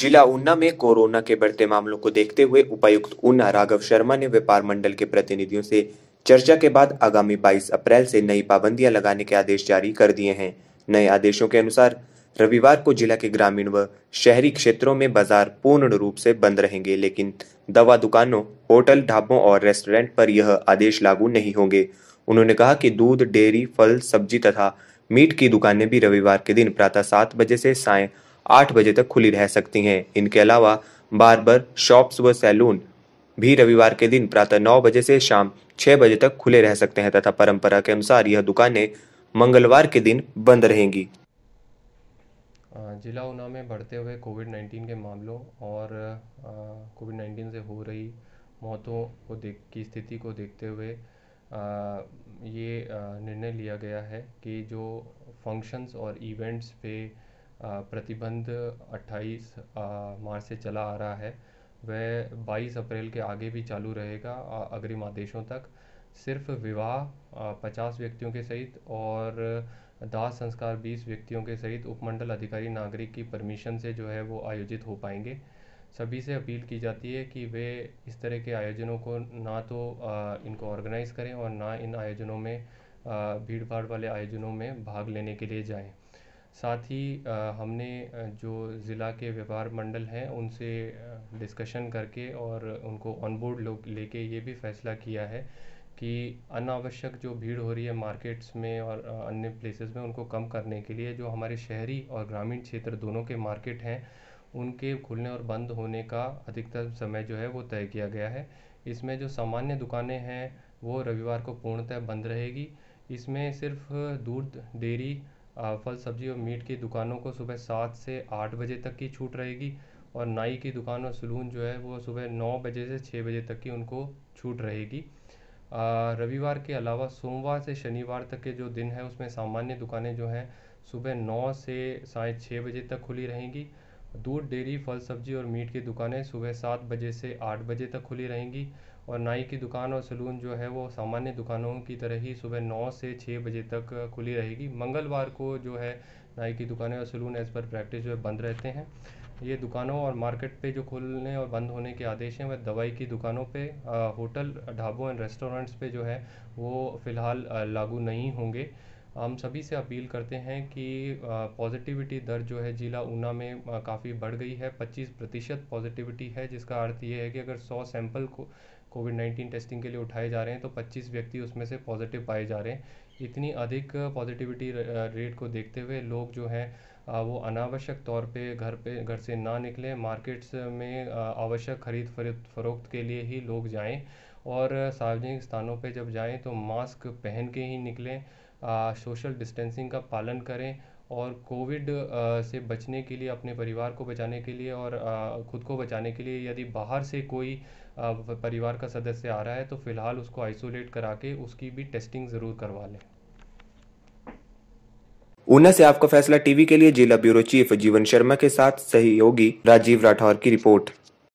जिला ऊना में कोरोना के बढ़ते मामलों को देखते हुए उपायुक्त ऊना राघव शर्मा ने व्यापार मंडल के प्रतिनिधियों से चर्चा के बाद आगामी 22 अप्रैल से नई पाबंदियां लगाने के आदेश जारी कर दिए हैं नए आदेशों के अनुसार रविवार को जिला के ग्रामीण व शहरी क्षेत्रों में बाजार पूर्ण रूप से बंद रहेंगे लेकिन दवा दुकानों होटल ढाबों और रेस्टोरेंट पर यह आदेश लागू नहीं होंगे उन्होंने कहा कि दूध डेयरी फल सब्जी तथा मीट की दुकानें भी रविवार के दिन प्रातः सात बजे से साय आठ बजे तक खुली रह सकती हैं इनके अलावा बार्बर शॉप्स व सैलून भी रविवार के दिन प्रातः नौ बजे से शाम छः बजे तक खुले रह सकते हैं तथा परंपरा के अनुसार यह दुकानें मंगलवार के दिन बंद रहेंगी जिला ऊना में बढ़ते हुए कोविड 19 के मामलों और कोविड 19 से हो रही मौतों को देख की स्थिति को देखते हुए आ, ये निर्णय लिया गया है कि जो फंक्शंस और इवेंट्स पे प्रतिबंध 28 मार्च से चला आ रहा है वह 22 अप्रैल के आगे भी चालू रहेगा अग्रिम आदेशों तक सिर्फ विवाह 50 व्यक्तियों के सहित और दाह संस्कार 20 व्यक्तियों के सहित उपमंडल अधिकारी नागरिक की परमिशन से जो है वो आयोजित हो पाएंगे सभी से अपील की जाती है कि वे इस तरह के आयोजनों को ना तो इनको ऑर्गेनाइज़ करें और ना इन आयोजनों में भीड़ भाड़ वाले आयोजनों में भाग लेने के लिए जाएं साथ ही हमने जो ज़िला के व्यापार मंडल हैं उनसे डिस्कशन करके और उनको ऑन बोर्ड लोग लेके ये भी फैसला किया है कि अनावश्यक जो भीड़ हो रही है मार्केट्स में और अन्य प्लेसेस में उनको कम करने के लिए जो हमारे शहरी और ग्रामीण क्षेत्र दोनों के मार्केट हैं उनके खुलने और बंद होने का अधिकतर समय जो है वो तय किया गया है इसमें जो सामान्य दुकानें हैं वो रविवार को पूर्णतः बंद रहेगी इसमें सिर्फ दूध डेयरी फल सब्जी और मीट की दुकानों को सुबह सात से आठ बजे तक की छूट रहेगी और नाई की दुकान और सलून जो है वो सुबह नौ बजे से छः बजे तक की उनको छूट रहेगी रविवार के अलावा सोमवार से शनिवार तक के जो दिन है उसमें सामान्य दुकानें जो हैं सुबह नौ से साढ़े छः बजे तक खुली रहेंगी दूध डेयरी फल सब्जी और मीट की दुकानें सुबह सात बजे से आठ बजे तक खुली रहेंगी और नाई की दुकान और सैलून जो है वो सामान्य दुकानों की तरह ही सुबह नौ से छः बजे तक खुली रहेगी मंगलवार को जो है नाई की दुकानें और सैलून एज़ पर प्रैक्टिस जो है बंद रहते हैं ये दुकानों और मार्केट पे जो खुलने और बंद होने के आदेश हैं वह दवाई की दुकानों पे होटल ढाबों एंड रेस्टोरेंट्स पे जो है वो फ़िलहाल लागू नहीं होंगे हम सभी से अपील करते हैं कि पॉजिटिविटी दर जो है ज़िला ऊना में काफ़ी बढ़ गई है 25 प्रतिशत पॉजिटिविटी है जिसका अर्थ ये है कि अगर 100 सैंपल को कोविड 19 टेस्टिंग के लिए उठाए जा रहे हैं तो 25 व्यक्ति उसमें से पॉजिटिव पाए जा रहे हैं इतनी अधिक पॉजिटिविटी रेट को देखते हुए लोग जो हैं वो अनावश्यक तौर पे घर पे घर से ना निकलें मार्केट्स में आवश्यक खरीद फरोख्त के लिए ही लोग जाएं और सार्वजनिक स्थानों पे जब जाएं तो मास्क पहन के ही निकलें सोशल डिस्टेंसिंग का पालन करें और कोविड से बचने के लिए अपने परिवार को बचाने के लिए और खुद को बचाने के लिए यदि बाहर से कोई परिवार का सदस्य आ रहा है तो फ़िलहाल उसको आइसोलेट करा के उसकी भी टेस्टिंग ज़रूर करवा लें ऊना से आपका फैसला टीवी के लिए जिला ब्यूरो चीफ जीवन शर्मा के साथ सहयोगी राजीव राठौर की रिपोर्ट